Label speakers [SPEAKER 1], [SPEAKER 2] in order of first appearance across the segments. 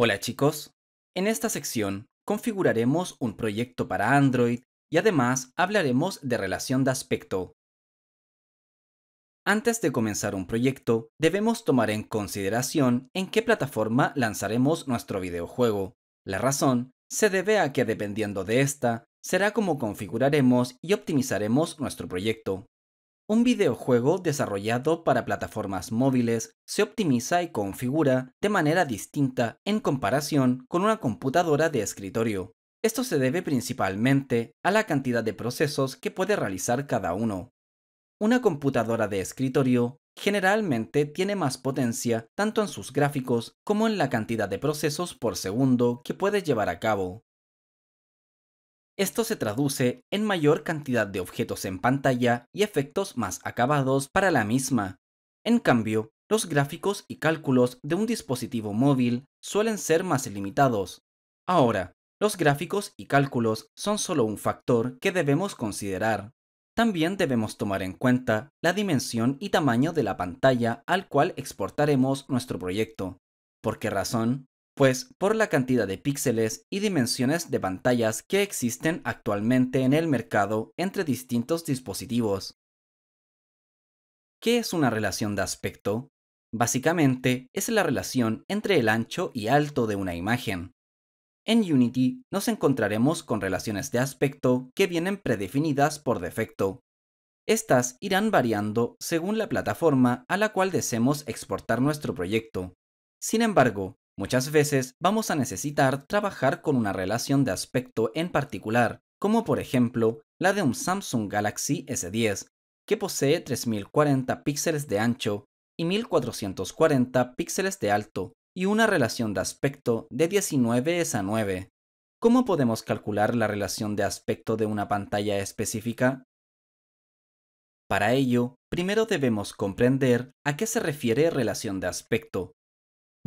[SPEAKER 1] Hola chicos, en esta sección configuraremos un proyecto para Android y además hablaremos de relación de aspecto. Antes de comenzar un proyecto, debemos tomar en consideración en qué plataforma lanzaremos nuestro videojuego. La razón se debe a que dependiendo de esta, será como configuraremos y optimizaremos nuestro proyecto. Un videojuego desarrollado para plataformas móviles se optimiza y configura de manera distinta en comparación con una computadora de escritorio. Esto se debe principalmente a la cantidad de procesos que puede realizar cada uno. Una computadora de escritorio generalmente tiene más potencia tanto en sus gráficos como en la cantidad de procesos por segundo que puede llevar a cabo. Esto se traduce en mayor cantidad de objetos en pantalla y efectos más acabados para la misma. En cambio, los gráficos y cálculos de un dispositivo móvil suelen ser más limitados. Ahora, los gráficos y cálculos son solo un factor que debemos considerar. También debemos tomar en cuenta la dimensión y tamaño de la pantalla al cual exportaremos nuestro proyecto. ¿Por qué razón? pues por la cantidad de píxeles y dimensiones de pantallas que existen actualmente en el mercado entre distintos dispositivos. ¿Qué es una relación de aspecto? Básicamente es la relación entre el ancho y alto de una imagen. En Unity nos encontraremos con relaciones de aspecto que vienen predefinidas por defecto. Estas irán variando según la plataforma a la cual deseemos exportar nuestro proyecto. Sin embargo, Muchas veces vamos a necesitar trabajar con una relación de aspecto en particular, como por ejemplo la de un Samsung Galaxy S10, que posee 3040 píxeles de ancho y 1440 píxeles de alto y una relación de aspecto de 19 es a 9. ¿Cómo podemos calcular la relación de aspecto de una pantalla específica? Para ello, primero debemos comprender a qué se refiere relación de aspecto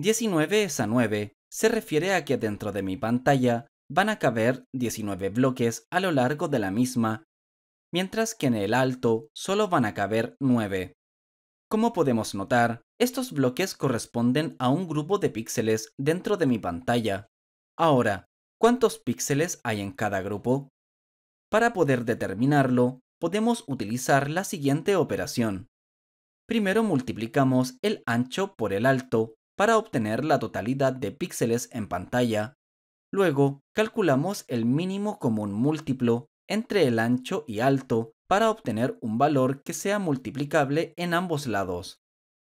[SPEAKER 1] 19 a 9 se refiere a que dentro de mi pantalla van a caber 19 bloques a lo largo de la misma, mientras que en el alto solo van a caber 9. Como podemos notar, estos bloques corresponden a un grupo de píxeles dentro de mi pantalla. Ahora, ¿cuántos píxeles hay en cada grupo? Para poder determinarlo, podemos utilizar la siguiente operación. Primero multiplicamos el ancho por el alto para obtener la totalidad de píxeles en pantalla. Luego, calculamos el mínimo común múltiplo entre el ancho y alto para obtener un valor que sea multiplicable en ambos lados.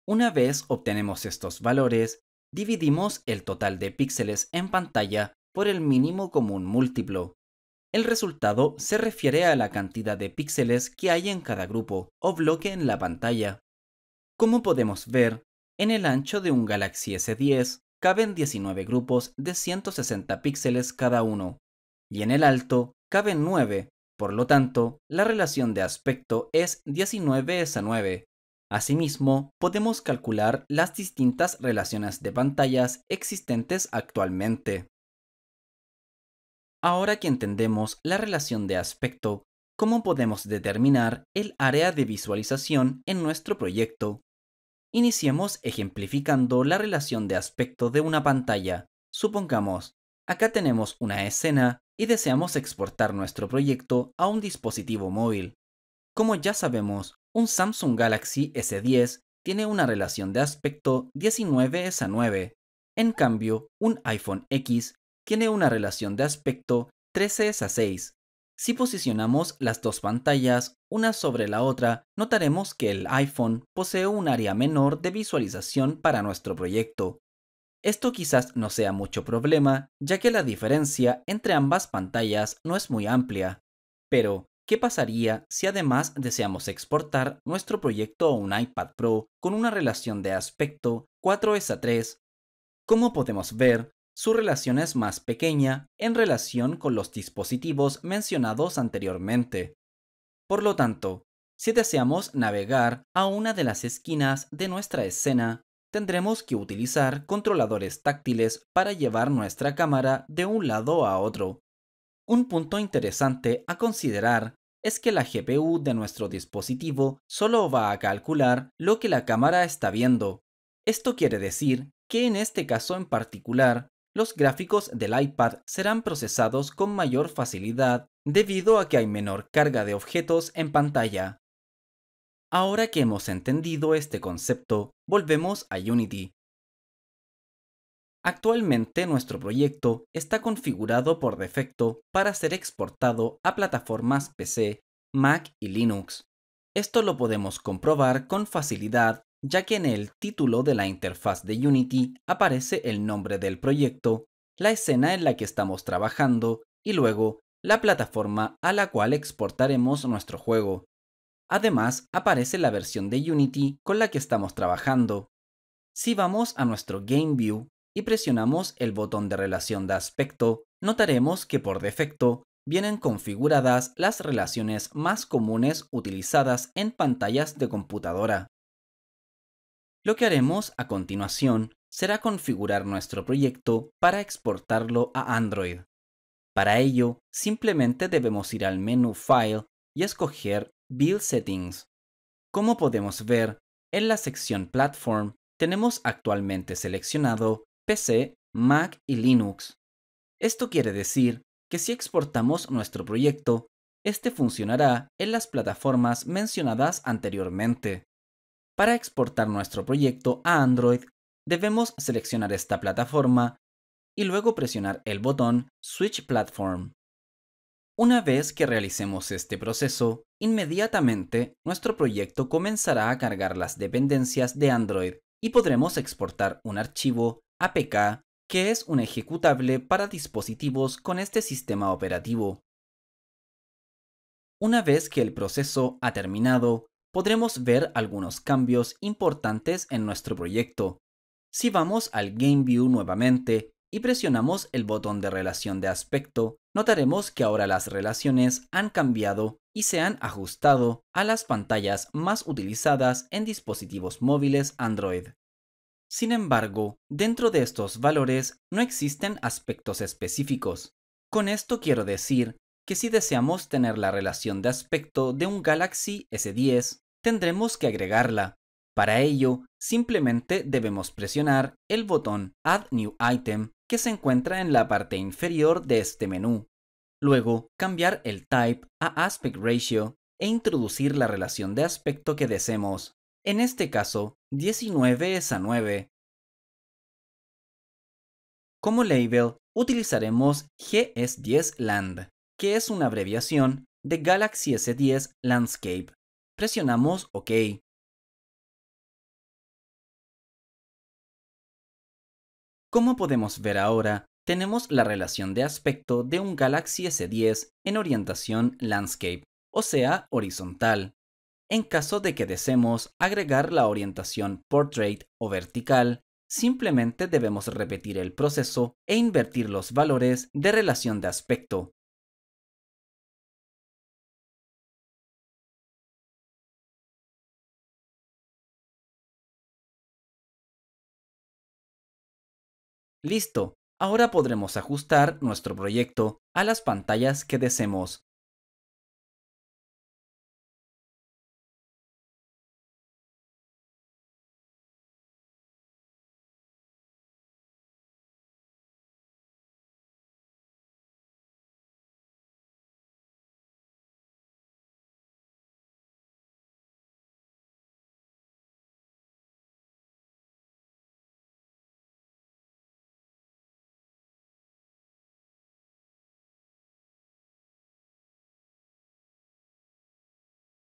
[SPEAKER 1] Una vez obtenemos estos valores, dividimos el total de píxeles en pantalla por el mínimo común múltiplo. El resultado se refiere a la cantidad de píxeles que hay en cada grupo o bloque en la pantalla. Como podemos ver, en el ancho de un Galaxy S10 caben 19 grupos de 160 píxeles cada uno, y en el alto caben 9, por lo tanto, la relación de aspecto es 19 es a 9. Asimismo, podemos calcular las distintas relaciones de pantallas existentes actualmente. Ahora que entendemos la relación de aspecto, ¿cómo podemos determinar el área de visualización en nuestro proyecto? Iniciemos ejemplificando la relación de aspecto de una pantalla. Supongamos, acá tenemos una escena y deseamos exportar nuestro proyecto a un dispositivo móvil. Como ya sabemos, un Samsung Galaxy S10 tiene una relación de aspecto 19 a 9. En cambio, un iPhone X tiene una relación de aspecto 13 a 6. Si posicionamos las dos pantallas una sobre la otra, notaremos que el iPhone posee un área menor de visualización para nuestro proyecto. Esto quizás no sea mucho problema, ya que la diferencia entre ambas pantallas no es muy amplia. Pero, ¿qué pasaría si además deseamos exportar nuestro proyecto a un iPad Pro con una relación de aspecto 4 s 3? Como podemos ver, su relación es más pequeña en relación con los dispositivos mencionados anteriormente. Por lo tanto, si deseamos navegar a una de las esquinas de nuestra escena, tendremos que utilizar controladores táctiles para llevar nuestra cámara de un lado a otro. Un punto interesante a considerar es que la GPU de nuestro dispositivo solo va a calcular lo que la cámara está viendo. Esto quiere decir que en este caso en particular los gráficos del iPad serán procesados con mayor facilidad debido a que hay menor carga de objetos en pantalla. Ahora que hemos entendido este concepto, volvemos a Unity. Actualmente nuestro proyecto está configurado por defecto para ser exportado a plataformas PC, Mac y Linux. Esto lo podemos comprobar con facilidad ya que en el título de la interfaz de Unity aparece el nombre del proyecto, la escena en la que estamos trabajando y luego la plataforma a la cual exportaremos nuestro juego. Además, aparece la versión de Unity con la que estamos trabajando. Si vamos a nuestro Game View y presionamos el botón de relación de aspecto, notaremos que por defecto vienen configuradas las relaciones más comunes utilizadas en pantallas de computadora. Lo que haremos a continuación será configurar nuestro proyecto para exportarlo a Android. Para ello, simplemente debemos ir al menú File y escoger Build Settings. Como podemos ver, en la sección Platform tenemos actualmente seleccionado PC, Mac y Linux. Esto quiere decir que si exportamos nuestro proyecto, este funcionará en las plataformas mencionadas anteriormente. Para exportar nuestro proyecto a Android, debemos seleccionar esta plataforma y luego presionar el botón Switch Platform. Una vez que realicemos este proceso, inmediatamente nuestro proyecto comenzará a cargar las dependencias de Android y podremos exportar un archivo APK que es un ejecutable para dispositivos con este sistema operativo. Una vez que el proceso ha terminado, podremos ver algunos cambios importantes en nuestro proyecto. Si vamos al Game View nuevamente y presionamos el botón de relación de aspecto, notaremos que ahora las relaciones han cambiado y se han ajustado a las pantallas más utilizadas en dispositivos móviles Android. Sin embargo, dentro de estos valores no existen aspectos específicos. Con esto quiero decir que si deseamos tener la relación de aspecto de un Galaxy S10, tendremos que agregarla. Para ello, simplemente debemos presionar el botón Add New Item que se encuentra en la parte inferior de este menú. Luego, cambiar el Type a Aspect Ratio e introducir la relación de aspecto que deseemos. En este caso, 19 es a 9. Como label, utilizaremos GS10 Land que es una abreviación de Galaxy S10 Landscape. Presionamos OK. Como podemos ver ahora, tenemos la relación de aspecto de un Galaxy S10 en orientación landscape, o sea, horizontal. En caso de que deseemos agregar la orientación portrait o vertical, simplemente debemos repetir el proceso e invertir los valores de relación de aspecto, Listo, ahora podremos ajustar nuestro proyecto a las pantallas que deseemos.